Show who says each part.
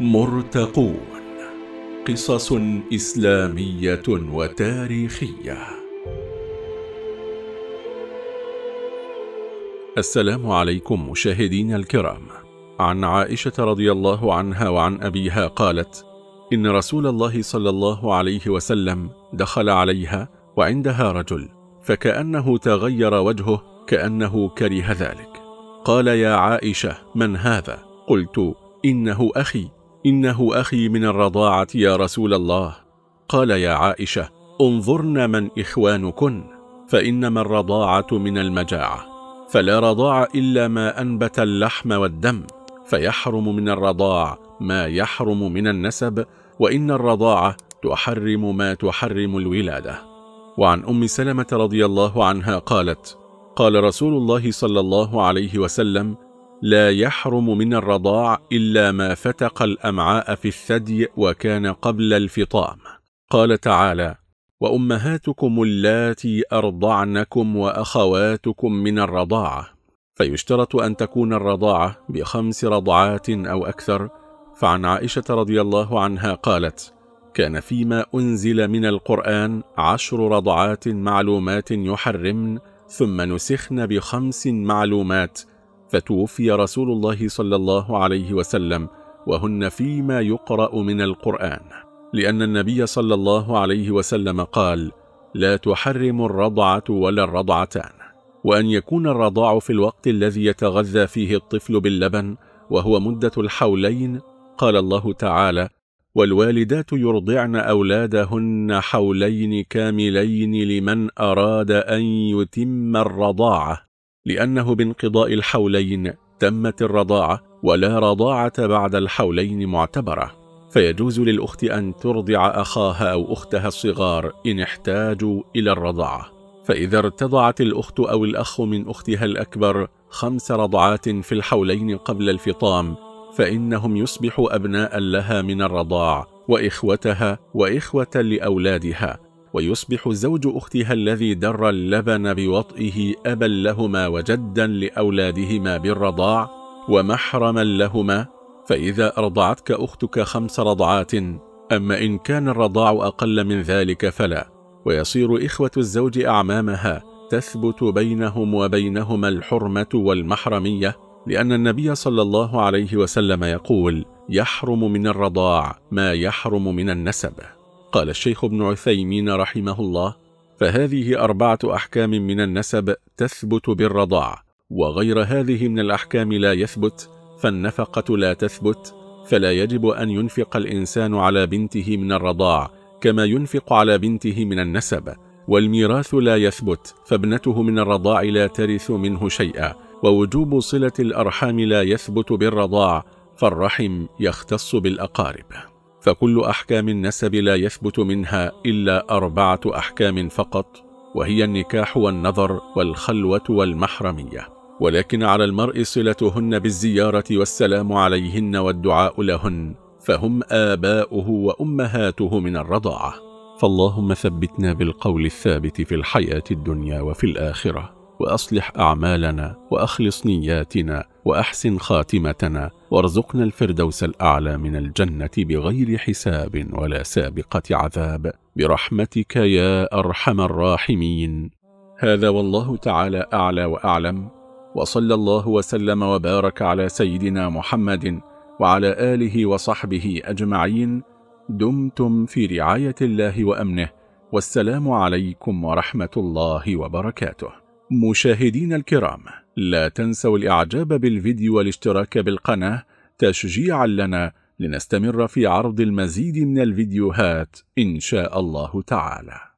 Speaker 1: مرتقون قصص إسلامية وتاريخية السلام عليكم مشاهدين الكرام عن عائشة رضي الله عنها وعن أبيها قالت إن رسول الله صلى الله عليه وسلم دخل عليها وعندها رجل فكأنه تغير وجهه كأنه كره ذلك قال يا عائشة من هذا؟ قلت إنه أخي إنه أخي من الرضاعة يا رسول الله قال يا عائشة انظرن من إخوانكن فإنما الرضاعة من المجاعة فلا رضاع إلا ما أنبت اللحم والدم فيحرم من الرضاع ما يحرم من النسب وإن الرضاعة تحرم ما تحرم الولادة وعن أم سلمة رضي الله عنها قالت قال رسول الله صلى الله عليه وسلم لا يحرم من الرضاع إلا ما فتق الأمعاء في الثدي وكان قبل الفطام قال تعالى وأمهاتكم اللاتي أرضعنكم وأخواتكم من الرضاعة فيشترط أن تكون الرضاعة بخمس رضعات أو أكثر فعن عائشة رضي الله عنها قالت كان فيما أنزل من القرآن عشر رضعات معلومات يحرمن ثم نسخن بخمس معلومات فتوفي رسول الله صلى الله عليه وسلم وهن فيما يقرأ من القرآن لأن النبي صلى الله عليه وسلم قال لا تحرم الرضعة ولا الرضعتان وأن يكون الرضاع في الوقت الذي يتغذى فيه الطفل باللبن وهو مدة الحولين قال الله تعالى والوالدات يرضعن أولادهن حولين كاملين لمن أراد أن يتم الرضاعة لأنه بانقضاء الحولين تمت الرضاعة ولا رضاعة بعد الحولين معتبرة فيجوز للأخت أن ترضع أخاها أو أختها الصغار إن احتاجوا إلى الرضاعة فإذا ارتضعت الأخت أو الأخ من أختها الأكبر خمس رضعات في الحولين قبل الفطام فإنهم يصبحوا أبناء لها من الرضاع وإخوتها وإخوة لأولادها ويصبح زوج أختها الذي در اللبن بوطئه أبا لهما وجدا لأولادهما بالرضاع ومحرما لهما فإذا أرضعتك أختك خمس رضعات أما إن كان الرضاع أقل من ذلك فلا ويصير إخوة الزوج أعمامها تثبت بينهم وبينهما الحرمة والمحرمية لأن النبي صلى الله عليه وسلم يقول يحرم من الرضاع ما يحرم من النسب قال الشيخ ابن عثيمين رحمه الله فهذه أربعة أحكام من النسب تثبت بالرضاع وغير هذه من الأحكام لا يثبت فالنفقة لا تثبت فلا يجب أن ينفق الإنسان على بنته من الرضاع كما ينفق على بنته من النسب والميراث لا يثبت فابنته من الرضاع لا ترث منه شيئا ووجوب صلة الأرحام لا يثبت بالرضاع فالرحم يختص بالأقارب فكل أحكام النسب لا يثبت منها إلا أربعة أحكام فقط وهي النكاح والنظر والخلوة والمحرمية ولكن على المرء صلتهن بالزيارة والسلام عليهن والدعاء لهن فهم آباؤه وأمهاته من الرضاعة فاللهم ثبتنا بالقول الثابت في الحياة الدنيا وفي الآخرة وأصلح أعمالنا وأخلص نياتنا وأحسن خاتمتنا وارزقنا الفردوس الأعلى من الجنة بغير حساب ولا سابقة عذاب برحمتك يا أرحم الراحمين هذا والله تعالى أعلى وأعلم وصلى الله وسلم وبارك على سيدنا محمد وعلى آله وصحبه أجمعين دمتم في رعاية الله وأمنه والسلام عليكم ورحمة الله وبركاته مشاهدين الكرام لا تنسوا الإعجاب بالفيديو والاشتراك بالقناة تشجيعا لنا لنستمر في عرض المزيد من الفيديوهات إن شاء الله تعالى